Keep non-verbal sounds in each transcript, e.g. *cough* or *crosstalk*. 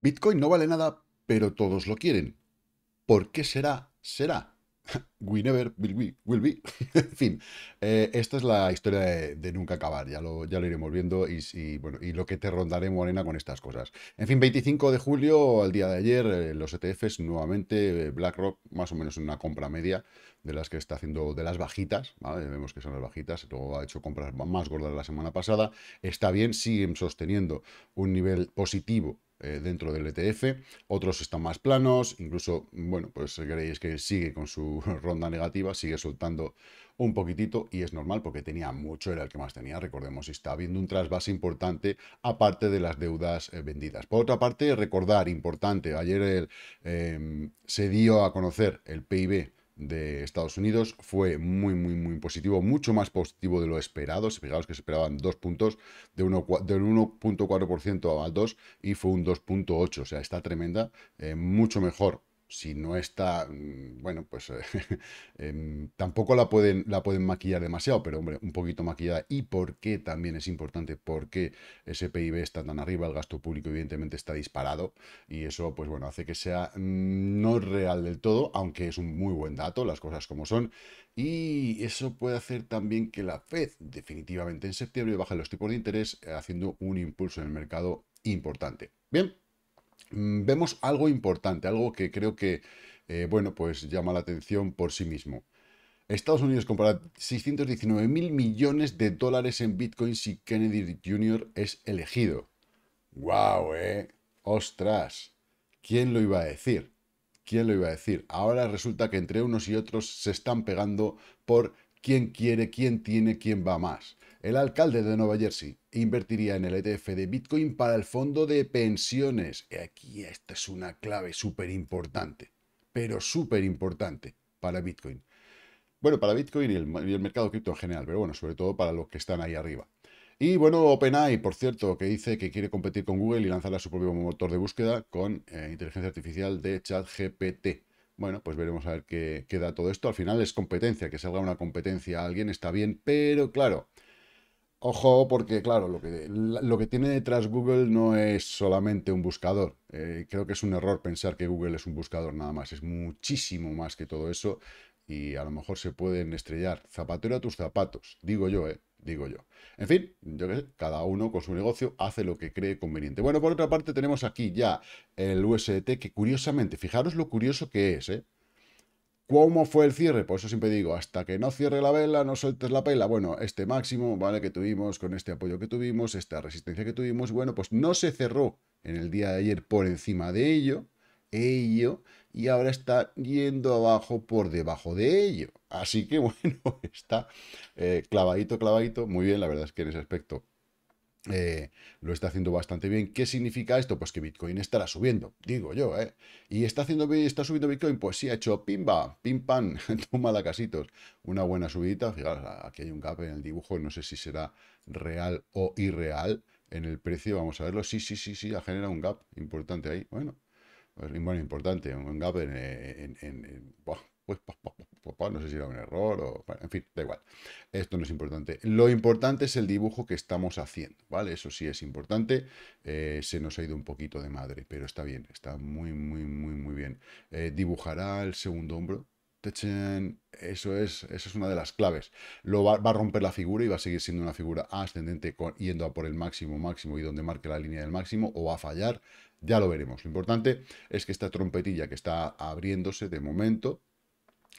Bitcoin no vale nada, pero todos lo quieren. ¿Por qué será? Será. *laughs* We never will be. Will *laughs* en fin, eh, esta es la historia de, nunca acabar. Ya lo, iremos viendo y, bueno, y lo que te rondaré, Morena, con estas cosas. En fin, 25 de julio, al día de ayer, eh, los ETFs nuevamente, eh, BlackRock, más o menos en una compra media de las que está haciendo de las bajitas. Vemos que son las bajitas. Luego ha hecho compras más gordas la semana pasada. Está bien, siguen sosteniendo un nivel positivo eh, dentro del ETF, otros están más planos, incluso, bueno, pues creéis que sigue con su *laughs* ronda negativa, sigue soltando un poquitito y es normal porque tenía mucho, era el que más tenía, recordemos, está habiendo un trasvase importante aparte de las deudas eh, vendidas. Por otra parte, recordar, importante, ayer em, se dio a conocer el PIB de Estados Unidos fue muy, muy, muy positivo, mucho más positivo de lo esperado. Se fijaron que se esperaban dos puntos, de uno, del 1.4% a 2 y fue un 2.8, o sea, está tremenda, eh, mucho mejor si no está, mm, bueno, pues eh, *laughs* em, tampoco la pueden, la pueden maquillar demasiado, pero hombre, un poquito maquillada. ¿Y por qué también es importante? porque ese PIB está tan arriba? El gasto público evidentemente está disparado y eso, pues bueno, hace que sea mm, no real del todo, aunque es un muy buen dato, las cosas como son. Y eso puede hacer también que la Fed definitivamente en septiembre baje los tipos de interés eh, haciendo un impulso en el mercado importante. Bien. Mm, vemos algo importante, algo que creo que, eh, bueno, pues llama la atención por sí mismo. Estados Unidos compra 619 mil millones de dólares en Bitcoin si Kennedy Jr. es elegido. ¡Guau, wow, eh! ¡Ostras! ¿Quién lo iba a decir? ¿Quién lo iba a decir? Ahora resulta que entre unos y otros se están pegando por quién quiere, quién tiene, quién va más. El alcalde de Nueva Jersey invertiría en el ETF de Bitcoin para el fondo de pensiones. Y aquí esta es una clave súper importante, pero súper importante para Bitcoin. Bueno, para Bitcoin y el, mercado cripto en general, pero bueno, sobre todo para los que están ahí arriba. Y bueno, OpenAI, por cierto, que dice que quiere competir con Google y lanzará su propio motor de búsqueda con eh, inteligencia artificial de ChatGPT. Bueno, pues veremos a ver qué, queda da todo esto. Al final es competencia, que salga una competencia a alguien está bien, pero claro, Ojo, porque claro, lo que, lo que tiene detrás Google no es solamente un buscador. Eh, creo que es un error pensar que Google es un buscador nada más. Es muchísimo más que todo eso. Y a lo mejor se pueden estrellar. Zapatero a tus zapatos, digo yo, ¿eh? digo yo. En fin, yo que sé, cada uno con su negocio hace lo que cree conveniente. Bueno, por otra parte tenemos aquí ya el USDT que curiosamente, fijaros lo curioso que es, ¿eh? ¿Cómo fue el cierre? Por eso siempre digo, hasta que no cierre la vela, no sueltes la pela. Bueno, este máximo, ¿vale? Que tuvimos, con este apoyo que tuvimos, esta resistencia que tuvimos, bueno, pues no se cerró en el día de ayer por encima de ello, ello, y ahora está yendo abajo por debajo de ello. Así que *laughs* bueno, está eh, clavadito, clavadito, muy bien, la verdad es que en ese aspecto eh, lo está haciendo bastante bien. ¿Qué significa esto? Pues que Bitcoin estará subiendo, digo yo, ¿eh? ¿Y está, haciendo, está subiendo Bitcoin? Pues sí, ha hecho pimba, pim pam, *laughs* toma la casitos. Una buena subidita, fijaros, aquí hay un gap en el dibujo, no sé si será real o irreal en el precio, vamos a verlo. Sí, sí, sí, sí, ha generado un gap importante ahí. Bueno, bueno, importante, un gap en... en, pues, no sé si era un error o... en fin, da igual. Esto no es importante. Lo importante es el dibujo que estamos haciendo, ¿vale? Eso sí es importante. Eh, se nos ha ido un poquito de madre, pero está bien. Está muy, muy, muy, muy bien. Eh, dibujará el segundo hombro, eso es, eso es una de las claves. Lo va, a romper la figura y va a seguir siendo una figura ascendente con, yendo a por el máximo máximo y donde marque la línea del máximo o va a fallar, ya lo veremos. Lo importante es que esta trompetilla que está abriéndose de momento,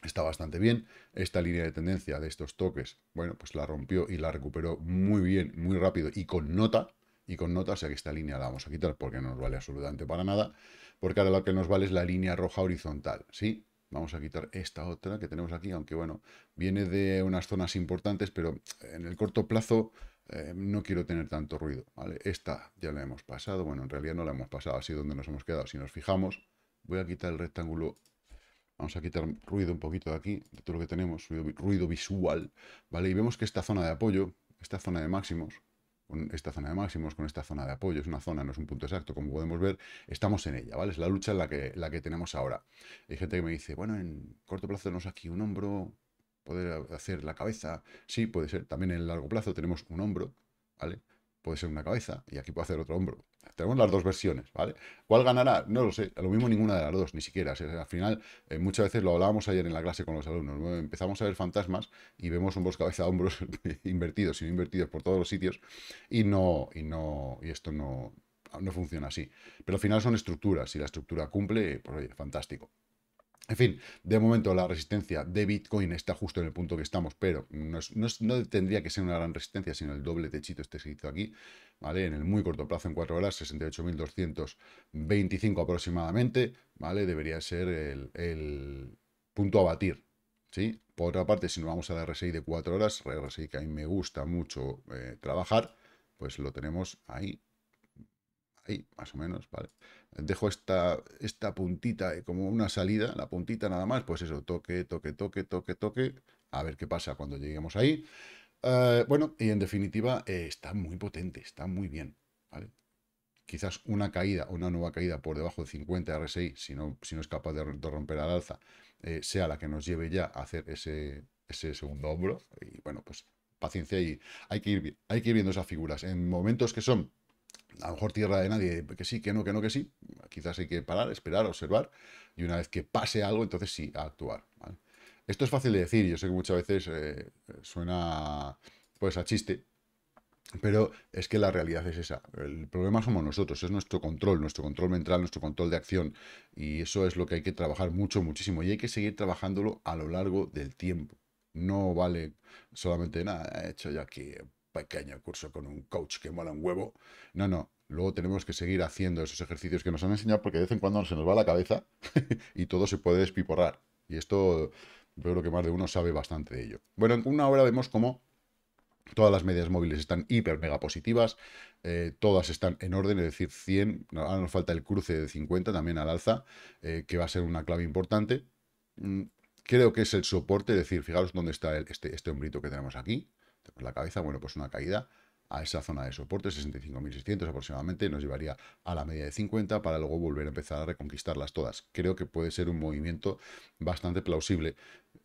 está bastante bien. Esta línea de tendencia de estos toques, bueno, pues la rompió y la recuperó muy bien, muy rápido y con nota. Y con nota, o sea que esta línea la vamos a quitar porque no nos vale absolutamente para nada. Porque ahora lo que nos vale es la línea roja horizontal, ¿sí? Vamos a quitar esta otra que tenemos aquí, aunque bueno, viene de unas zonas importantes, pero en el corto plazo eh, no quiero tener tanto ruido, ¿vale? Esta ya la hemos pasado, bueno, en realidad no la hemos pasado, así donde nos hemos quedado. Si nos fijamos, voy a quitar el rectángulo, vamos a quitar ruido un poquito de aquí, de todo lo que tenemos, ruido, ruido visual, ¿vale? Y vemos que esta zona de apoyo, esta zona de máximos, con esta zona de máximos, con esta zona de apoyo, es una zona, no es un punto exacto, como podemos ver, estamos en ella, ¿vale? Es la lucha en la que, la que tenemos ahora. Hay gente que me dice, bueno, en corto plazo tenemos aquí un hombro, poder hacer la cabeza, sí, puede ser, también en largo plazo tenemos un hombro, ¿vale? puede ser una cabeza y aquí puede hacer otro hombro. Tenemos las dos versiones, ¿vale? ¿Cuál ganará? No lo sé, lo mismo ninguna de las dos, ni siquiera. al final, eh, muchas veces lo hablábamos ayer en la clase con los alumnos, empezamos a ver fantasmas y vemos hombros, cabeza, hombros *laughs* invertidos y no invertidos por todos los sitios y no, y no, y esto no, no funciona así. Pero al final son estructuras, y la estructura cumple, pues oye, fantástico. En fin, de momento la resistencia de Bitcoin está justo en el punto que estamos, pero no, tendría que ser una gran resistencia, sino el doble techito este que hizo aquí, ¿vale? En el muy corto plazo, en cuatro horas, 68.225 aproximadamente, ¿vale? Debería ser el, punto a batir, ¿sí? Por otra parte, si nos vamos a la RSI de 4 horas, RSI que a mí me gusta mucho eh, trabajar, pues lo tenemos ahí, más o menos, ¿vale? Dejo esta, esta puntita eh, como una salida, la puntita nada más, pues eso, toque, toque, toque, toque, toque, a ver qué pasa cuando lleguemos ahí. Eh, bueno, y en definitiva, eh, está muy potente, está muy bien, ¿vale? Quizás una caída, una nueva caída por debajo de 50 RSI, si no, si no es capaz de, romper al alza, sea la que nos lleve ya a hacer ese, ese segundo hombro. Y bueno, pues paciencia y hay que ir, hay que ir viendo esas figuras. En momentos que son a lo mejor tierra de nadie, que sí, que no, que no, que sí, quizás hay que parar, esperar, observar, y una vez que pase algo, entonces sí, a actuar. Esto es fácil de decir, yo sé que muchas veces eh, suena pues a chiste, pero es que la realidad es esa. El problema somos nosotros, es nuestro control, nuestro control mental, nuestro control de acción. Y eso es lo que hay que trabajar mucho, muchísimo. Y hay que seguir trabajándolo a lo largo del tiempo. No vale solamente nada, hecho ya que pequeño curso con un coach que mola un huevo. No, no. Luego tenemos que seguir haciendo esos ejercicios que nos han enseñado porque de vez en cuando se nos va la cabeza *laughs* y todo se puede despiporrar. Y esto yo creo que más de uno sabe bastante de ello. Bueno, en una hora vemos cómo todas las medias móviles están hiper mega positivas, eh, todas están en orden, es decir, 100, ahora nos falta el cruce de 50 también al alza, eh, que va a ser una clave importante. Mm, creo que es el soporte, es decir, fijaros dónde está este, este hombrito que tenemos aquí, la cabeza, bueno, pues una caída a esa zona de soporte, 65.600 aproximadamente, nos llevaría a la media de 50 para luego volver a empezar a reconquistarlas todas. Creo que puede ser un movimiento bastante plausible,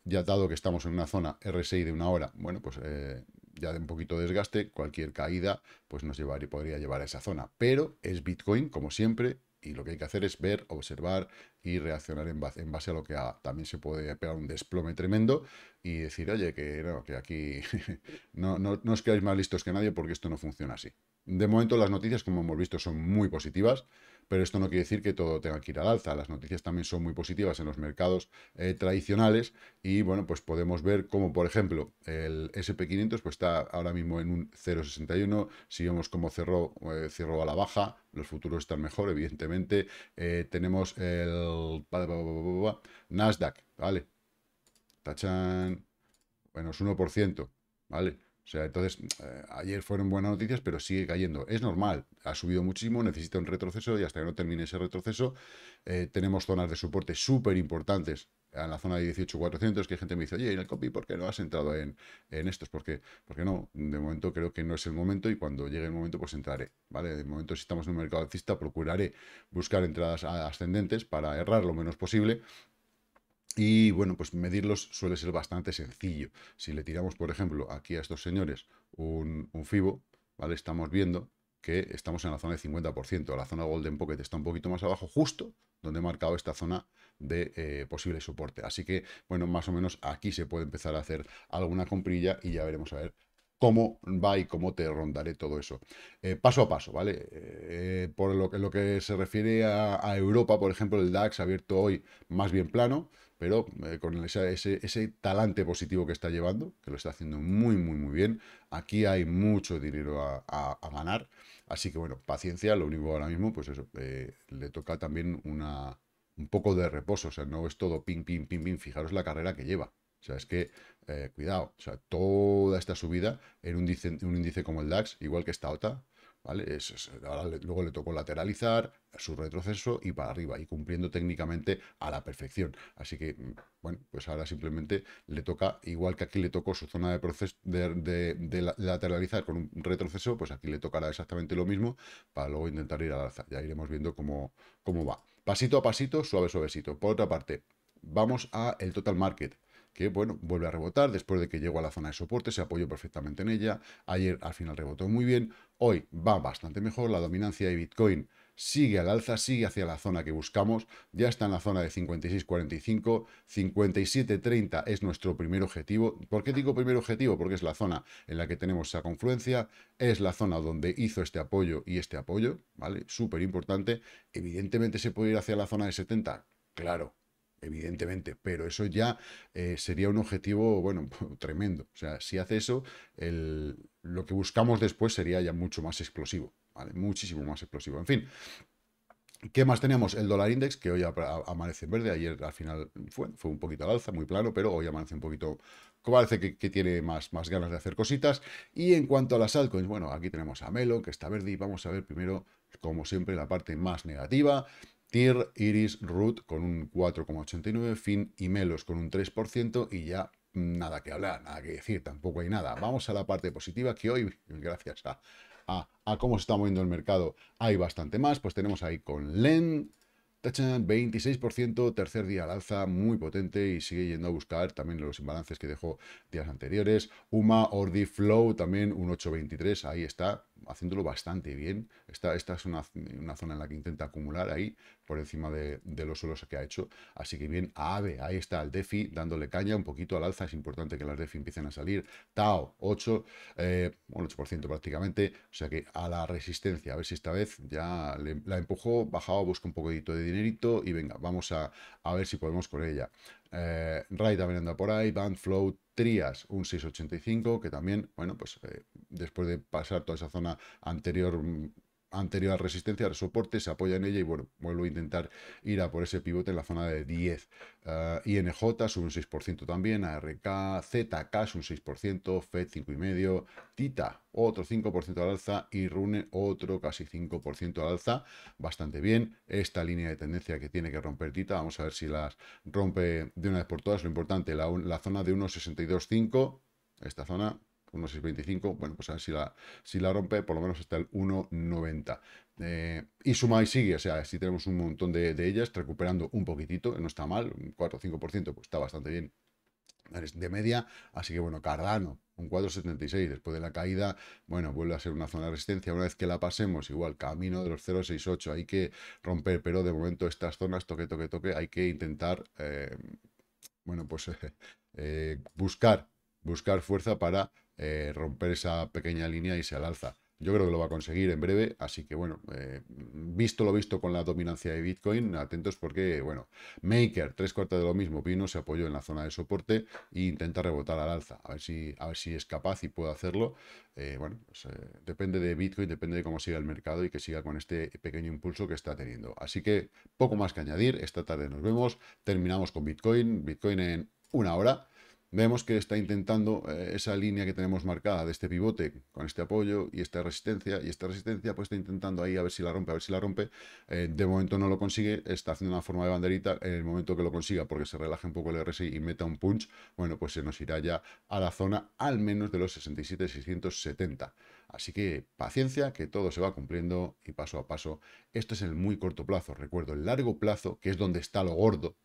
ya dado que estamos en una zona RSI de una hora, bueno, pues eh, ya de un poquito de desgaste, cualquier caída pues nos llevaría, podría llevar a esa zona. Pero es Bitcoin, como siempre, y lo que hay que hacer es ver, observar y reaccionar en base, en base a lo que haga. También se puede pegar un desplome tremendo y decir, oye, que no, que aquí *laughs* no, no, no os creáis más listos que nadie porque esto no funciona así. De momento las noticias, como hemos visto, son muy positivas, pero esto no quiere decir que todo tenga que ir al alza. Las noticias también son muy positivas en los mercados eh, tradicionales y, bueno, pues podemos ver cómo, por ejemplo, el SP500 pues, está ahora mismo en un 0,61. Si vemos cómo eh, cerró, a la baja, los futuros están mejor, evidentemente. Eh, tenemos el Nasdaq, ¿vale? Tachan, bueno, es 1%, ¿vale? O sea, entonces, eh, ayer fueron buenas noticias, pero sigue cayendo. Es normal, ha subido muchísimo, necesita un retroceso y hasta que no termine ese retroceso, eh, tenemos zonas de soporte súper importantes en la zona de 18.400, que gente me dice, oye, en el copy, ¿por qué no has entrado en, en estos? ¿Por Porque no, de momento creo que no es el momento y cuando llegue el momento, pues entraré, ¿vale? De momento, si estamos en un mercado alcista, procuraré buscar entradas ascendentes para errar lo menos posible y bueno, pues medirlos suele ser bastante sencillo. Si le tiramos, por ejemplo, aquí a estos señores un, FIBO, ¿vale? Estamos viendo que estamos en la zona de 50%. La zona Golden Pocket está un poquito más abajo, justo donde he marcado esta zona de eh, posible soporte. Así que, bueno, más o menos aquí se puede empezar a hacer alguna comprilla y ya veremos a ver cómo va y cómo te rondaré todo eso. Eh, paso a paso, ¿vale? Eh, por lo que, se refiere a, Europa, por ejemplo, el DAX ha abierto hoy más bien plano, pero eh, con ese, talante positivo que está llevando, que lo está haciendo muy, muy, muy bien. Aquí hay mucho dinero a, ganar, así que bueno, paciencia, lo único ahora mismo, pues eso, le toca también una, un poco de reposo, o sea, no es todo ping, ping, ping, ping, fijaros la carrera que lleva. O sea, es que eh, cuidado, o sea, toda esta subida en un índice, un índice como el DAX, igual que esta otra, ¿vale? ahora luego le tocó lateralizar, su retroceso y para arriba, y cumpliendo técnicamente a la perfección. Así que, mm, bueno, pues ahora simplemente le toca, igual que aquí le tocó su zona de, proceso, de, lateralizar con un retroceso, pues aquí le tocará exactamente lo mismo para luego intentar ir al alza. Ya iremos viendo cómo, cómo va. Pasito a pasito, suave, suavecito. Por otra parte, vamos a el total market que, bueno, vuelve a rebotar después de que llegó a la zona de soporte, se apoyó perfectamente en ella, ayer al final rebotó muy bien, hoy va bastante mejor, la dominancia de Bitcoin sigue al alza, sigue hacia la zona que buscamos, ya está en la zona de 56.45, 57.30 es nuestro primer objetivo. ¿Por qué digo primer objetivo? Porque es la zona en la que tenemos esa confluencia, es la zona donde hizo este apoyo y este apoyo, ¿vale? Súper importante. Evidentemente se puede ir hacia la zona de 70, claro, evidentemente, pero eso ya eh, sería un objetivo, bueno, *laughs* tremendo. O sea, si hace eso, el, lo que buscamos después sería ya mucho más explosivo, ¿vale? Muchísimo más explosivo. En fin, ¿Qué más tenemos? El dólar index, que hoy amanece en verde, ayer al final fue, fue un poquito al alza, muy plano, pero hoy amanece un poquito, parece que, tiene más, más ganas de hacer cositas. Y en cuanto a las altcoins, bueno, aquí tenemos a Melo, que está verde, y vamos a ver primero, como siempre, la parte más negativa. TIR, Iris, Root con un 4,89%, Fin y Melos con un 3% y ya nada que hablar, nada que decir, tampoco hay nada. Vamos a la parte positiva que hoy, gracias a, a, a cómo se está moviendo el mercado, hay bastante más. Pues tenemos ahí con LEN, 26%, tercer día al alza, muy potente y sigue yendo a buscar también los imbalances que dejó días anteriores. UMA, Ordi, Flow, también un 8,23, ahí está, haciéndolo bastante bien. Esta, esta es una, zona en la que intenta acumular ahí por encima de, los suelos que ha hecho. Así que bien, AVE, ahí está el DeFi dándole caña un poquito al alza. Es importante que las DeFi empiecen a salir. Tao, 8, 8% eh, prácticamente. O sea que a la resistencia, a ver si esta vez ya la empujó, bajaba, busca un poquito de dinerito y venga, vamos a, ver si podemos con ella. Eh, Raid también anda por ahí, Band, Float, Trias un 6,85, que también, bueno, pues eh, después de pasar toda esa zona anterior mm, anterior resistencia, soporte, se apoya en ella y bueno, vuelvo a intentar ir a por ese pivote en la zona de 10. Ah, INJ sube un 6% también, ARK, ZK sube un 6%, FED 5,5%, TITA otro 5% al alza y RUNE otro casi 5% al alza, bastante bien. Esta línea de tendencia que tiene que romper TITA, vamos a ver si las rompe de una vez por todas. Lo importante, la, la zona de 1,62,5, esta zona 1,625, bueno, pues a ver si la, si la rompe, por lo menos hasta el 1.90. Eh, y suma y sigue, o sea, si tenemos un montón de, de ellas, recuperando un poquitito, no está mal, un 4 o 5%, pues está bastante bien de media, así que bueno, Cardano, un 4,76, después de la caída, bueno, vuelve a ser una zona de resistencia, una vez que la pasemos, igual, camino de los 0,68, hay que romper, pero de momento estas zonas, toque, toque, toque, hay que intentar, eh, bueno, pues *laughs* eh, buscar, buscar fuerza para eh, romper esa pequeña línea y se al alza. Yo creo que lo va a conseguir en breve, así que bueno, eh, visto lo visto con la dominancia de Bitcoin, atentos porque, bueno, Maker, tres cuartas de lo mismo, vino, se apoyó en la zona de soporte e intenta rebotar al alza, a ver si, a ver si es capaz y puede hacerlo. Eh, bueno, pues, depende de Bitcoin, depende de cómo siga el mercado y que siga con este pequeño impulso que está teniendo. Así que poco más que añadir, esta tarde nos vemos, terminamos con Bitcoin, Bitcoin en una hora Vemos que está intentando eh, esa línea que tenemos marcada de este pivote con este apoyo y esta resistencia y esta resistencia, pues está intentando ahí a ver si la rompe, a ver si la rompe. Eh, de momento no lo consigue, está haciendo una forma de banderita en el momento que lo consiga porque se relaje un poco el RSI y meta un punch, bueno, pues se nos irá ya a la zona al menos de los 67,670. Así que paciencia, que todo se va cumpliendo y paso a paso. Esto es el muy corto plazo, recuerdo, el largo plazo, que es donde está lo gordo,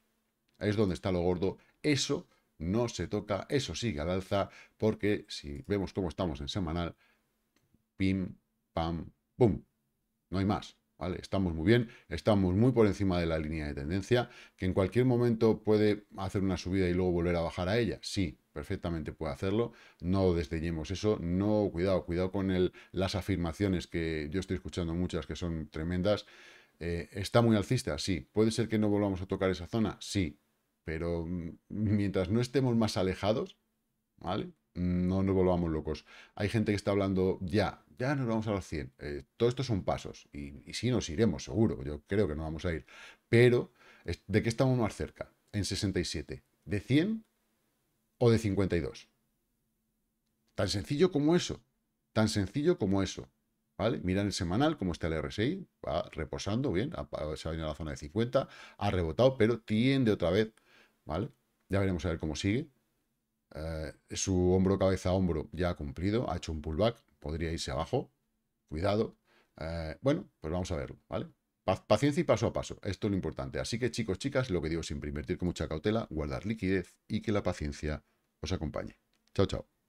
es donde está lo gordo, eso no se toca, eso sí, al alza, porque si vemos cómo estamos en semanal, pim, pam, pum, no hay más. ¿Vale? Estamos muy bien, estamos muy por encima de la línea de tendencia, que en cualquier momento puede hacer una subida y luego volver a bajar a ella. Sí, perfectamente puede hacerlo, no desdeñemos eso, no, cuidado, cuidado con el, las afirmaciones que yo estoy escuchando muchas que son tremendas. Eh, ¿Está muy alcista? Sí. ¿Puede ser que no volvamos a tocar esa zona? Sí. Pero mm, mientras no estemos más alejados, ¿vale? Mm, no nos volvamos locos. Hay gente que está hablando, ya, ya nos vamos a los 100. Eh, todo esto son pasos. Y, sí nos iremos, seguro. Yo creo que no vamos a ir. Pero, ¿de qué estamos más cerca? En 67. ¿De 100 o de 52? Tan sencillo como eso. Tan sencillo como eso. ¿Vale? Miran el semanal, cómo está el RSI, va reposando bien, se ha venido a la zona de 50, ha rebotado, pero tiende otra vez ¿vale? Ya veremos a ver cómo sigue. Eh, su hombro, cabeza, hombro ya ha cumplido, ha hecho un pullback, podría irse abajo, cuidado. Eh, bueno, pues vamos a verlo, ¿vale? Paciencia y paso a paso, esto es lo importante. Así que chicos, chicas, lo que digo siempre, invertir con mucha cautela, guardar liquidez y que la paciencia os acompañe. Chao, chao.